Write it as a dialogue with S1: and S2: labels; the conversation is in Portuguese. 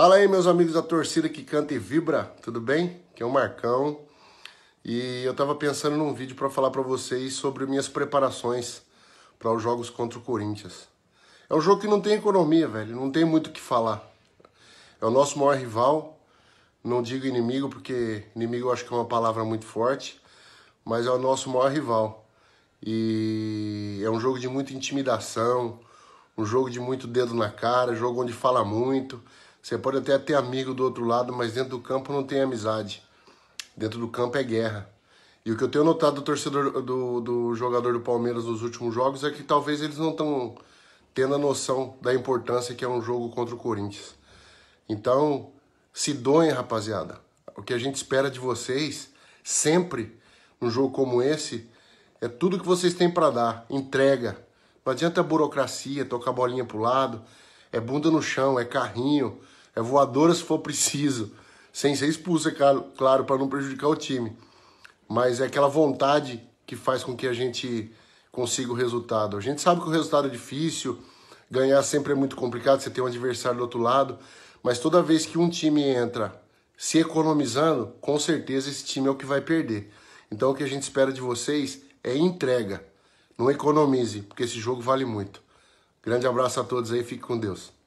S1: Fala aí, meus amigos da torcida que canta e vibra, tudo bem? Que é o Marcão. E eu tava pensando num vídeo para falar para vocês sobre minhas preparações para os jogos contra o Corinthians. É um jogo que não tem economia, velho, não tem muito o que falar. É o nosso maior rival, não digo inimigo porque inimigo eu acho que é uma palavra muito forte, mas é o nosso maior rival. E é um jogo de muita intimidação, um jogo de muito dedo na cara, jogo onde fala muito, você pode até ter amigo do outro lado, mas dentro do campo não tem amizade. Dentro do campo é guerra. E o que eu tenho notado do torcedor do, do jogador do Palmeiras nos últimos jogos é que talvez eles não estão tendo a noção da importância que é um jogo contra o Corinthians. Então, se doem, rapaziada. O que a gente espera de vocês sempre num jogo como esse é tudo que vocês têm para dar, entrega. Não adianta burocracia, tocar a bolinha pro lado, é bunda no chão, é carrinho, é voadora se for preciso, sem ser expulsa, é claro, para não prejudicar o time. Mas é aquela vontade que faz com que a gente consiga o resultado. A gente sabe que o resultado é difícil, ganhar sempre é muito complicado, você tem um adversário do outro lado, mas toda vez que um time entra se economizando, com certeza esse time é o que vai perder. Então o que a gente espera de vocês é entrega. Não economize, porque esse jogo vale muito. Grande abraço a todos aí, fique com Deus.